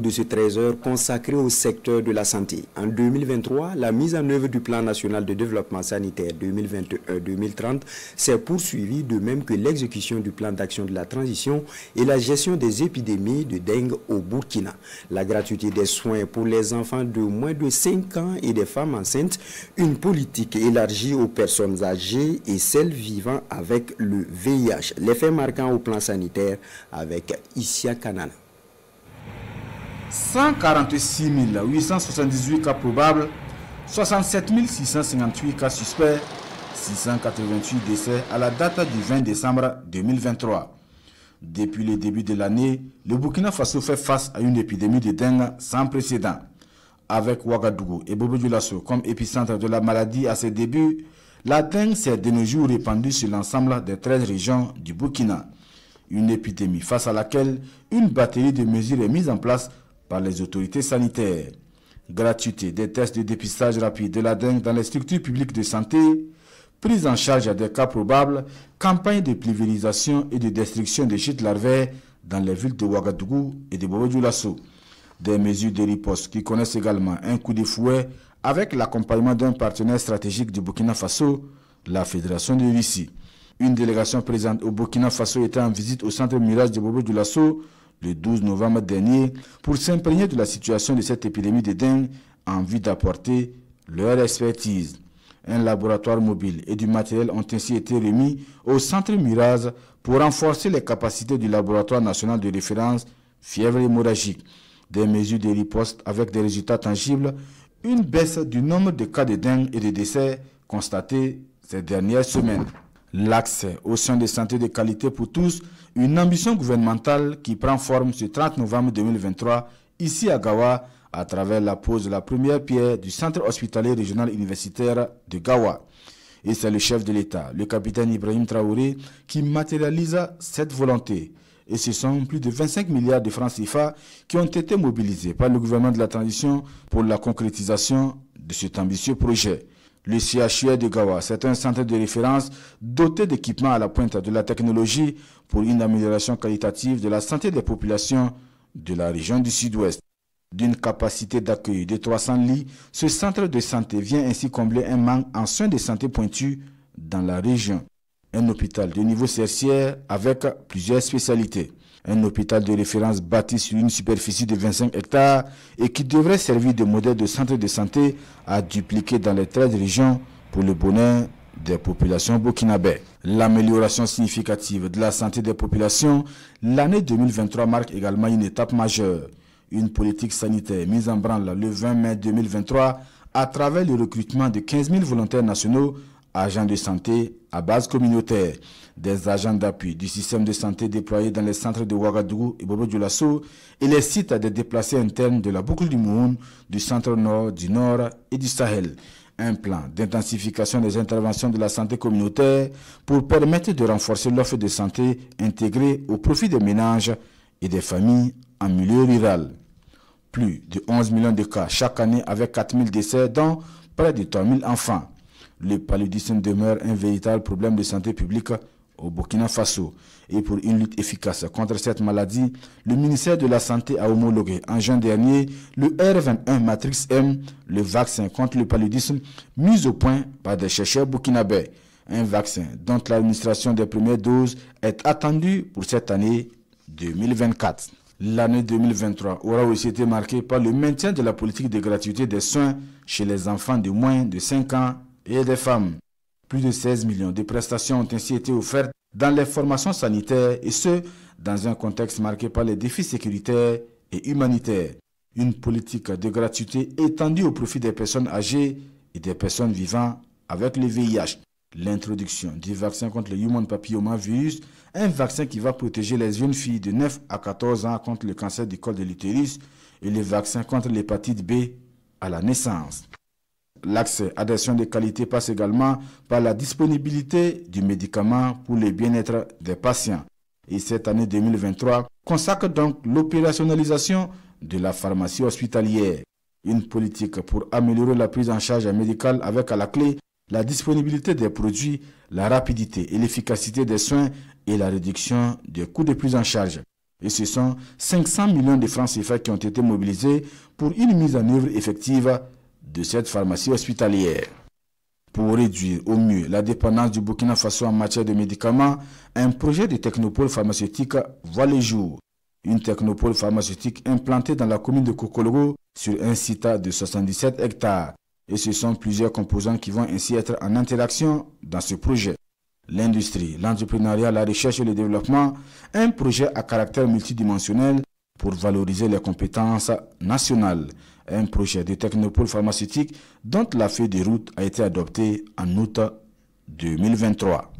de ce 13 consacré au secteur de la santé. En 2023, la mise en œuvre du plan national de développement sanitaire 2021-2030 s'est poursuivie de même que l'exécution du plan d'action de la transition et la gestion des épidémies de dengue au Burkina. La gratuité des soins pour les enfants de moins de 5 ans et des femmes enceintes, une politique élargie aux personnes âgées et celles vivant avec le VIH. L'effet marquant au plan sanitaire avec Issia Kanana. 146 878 cas probables, 67 658 cas suspects, 688 décès à la date du 20 décembre 2023. Depuis le début de l'année, le Burkina Faso fait face à une épidémie de dengue sans précédent. Avec Ouagadougou et Bobo-Dioulasso comme épicentre de la maladie à ses débuts, la dengue s'est de nos jours répandue sur l'ensemble des 13 régions du Burkina. Une épidémie face à laquelle une batterie de mesures est mise en place par les autorités sanitaires. Gratuité des tests de dépistage rapide de la dengue dans les structures publiques de santé, prise en charge à des cas probables, campagne de pulvérisation et de destruction des chutes larvaires dans les villes de Ouagadougou et de Bobo-Dioulasso. Des mesures de riposte qui connaissent également un coup de fouet avec l'accompagnement d'un partenaire stratégique du Burkina Faso, la Fédération de Russie. Une délégation présente au Burkina Faso était en visite au centre Mirage de Bobo-Dioulasso le 12 novembre dernier pour s'imprégner de la situation de cette épidémie de dengue en vue d'apporter leur expertise. Un laboratoire mobile et du matériel ont ainsi été remis au centre Mirage pour renforcer les capacités du laboratoire national de référence fièvre hémorragique. Des mesures de riposte avec des résultats tangibles, une baisse du nombre de cas de dengue et de décès constatés ces dernières semaines l'accès aux soins de santé de qualité pour tous, une ambition gouvernementale qui prend forme ce 30 novembre 2023 ici à Gawa à travers la pose de la première pierre du centre hospitalier régional universitaire de Gawa. Et c'est le chef de l'État, le capitaine Ibrahim Traoré, qui matérialise cette volonté. Et ce sont plus de 25 milliards de francs CFA qui ont été mobilisés par le gouvernement de la transition pour la concrétisation de cet ambitieux projet. Le CHUR de Gawa, c'est un centre de référence doté d'équipements à la pointe de la technologie pour une amélioration qualitative de la santé des populations de la région du Sud-Ouest. D'une capacité d'accueil de 300 lits, ce centre de santé vient ainsi combler un manque en soins de santé pointus dans la région. Un hôpital de niveau cercière avec plusieurs spécialités un hôpital de référence bâti sur une superficie de 25 hectares et qui devrait servir de modèle de centre de santé à dupliquer dans les 13 régions pour le bonheur des populations burkinabè. L'amélioration significative de la santé des populations, l'année 2023 marque également une étape majeure. Une politique sanitaire mise en branle le 20 mai 2023 à travers le recrutement de 15 000 volontaires nationaux agents de santé à base communautaire, des agents d'appui du système de santé déployés dans les centres de Ouagadougou et Bobo Dioulasso et les sites à des déplacés internes de la boucle du Mouhoun, du centre nord, du nord et du Sahel. Un plan d'intensification des interventions de la santé communautaire pour permettre de renforcer l'offre de santé intégrée au profit des ménages et des familles en milieu rural. Plus de 11 millions de cas chaque année avec 4 000 décès, dont près de 3 000 enfants le paludisme demeure un véritable problème de santé publique au Burkina Faso. Et pour une lutte efficace contre cette maladie, le ministère de la Santé a homologué en juin dernier le R21 Matrix M, le vaccin contre le paludisme mis au point par des chercheurs burkinabés. Un vaccin dont l'administration des premières doses est attendue pour cette année 2024. L'année 2023 aura aussi été marquée par le maintien de la politique de gratuité des soins chez les enfants de moins de 5 ans et des femmes. Plus de 16 millions de prestations ont ainsi été offertes dans les formations sanitaires et ce, dans un contexte marqué par les défis sécuritaires et humanitaires. Une politique de gratuité étendue au profit des personnes âgées et des personnes vivant avec le VIH. L'introduction du vaccin contre le human papillomavirus, un vaccin qui va protéger les jeunes filles de 9 à 14 ans contre le cancer du col de l'utérus et le vaccin contre l'hépatite B à la naissance. L'accès à des soins de qualité passe également par la disponibilité du médicament pour le bien-être des patients. Et cette année 2023 consacre donc l'opérationnalisation de la pharmacie hospitalière. Une politique pour améliorer la prise en charge médicale avec à la clé la disponibilité des produits, la rapidité et l'efficacité des soins et la réduction des coûts de prise en charge. Et ce sont 500 millions de francs CFA qui ont été mobilisés pour une mise en œuvre effective de cette pharmacie hospitalière. Pour réduire au mieux la dépendance du Burkina Faso en matière de médicaments, un projet de technopole pharmaceutique voit le jour. Une technopole pharmaceutique implantée dans la commune de Kokologo sur un site de 77 hectares. Et ce sont plusieurs composants qui vont ainsi être en interaction dans ce projet. L'industrie, l'entrepreneuriat, la recherche et le développement, un projet à caractère multidimensionnel pour valoriser les compétences nationales. Un projet de technopôle pharmaceutique dont la feuille de route a été adoptée en août 2023.